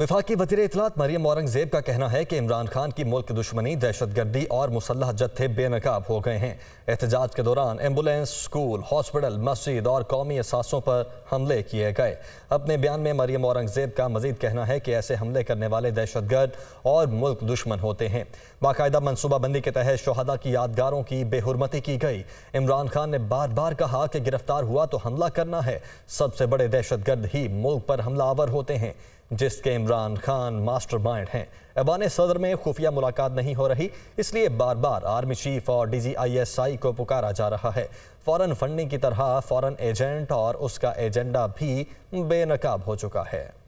विफाक वजी इतलात मरीम औरंगजेब का कहना है कि इमरान खान की मुल्क दुश्मनी दहशत गर्दी और मुसलह जत्थे बेनकाब हो गए हैं एहतजाज के दौरान एम्बुलेंस स्कूल हॉस्पिटल मस्जिद और कौमी असासों पर हमले किए गए अपने बयान में मरीम औरंगजेब का मजीद कहना है कि ऐसे हमले करने वाले दहशत गर्द और मुल्क दुश्मन होते हैं बाकायदा मनसूबाबंदी के तहत शहदा की यादगारों की बेहरमती की गई इमरान खान ने बार बार कहा कि गिरफ्तार हुआ तो हमला करना है सबसे बड़े दहशत गर्द ही मुल्क पर हमला आवर होते हैं जिसके इमरान खान मास्टरमाइंड हैं अबान सदर में खुफिया मुलाकात नहीं हो रही इसलिए बार बार आर्मी चीफ और डीजीआईएसआई को पुकारा जा रहा है फॉरेन फंडिंग की तरह फॉरेन एजेंट और उसका एजेंडा भी बेनकाब हो चुका है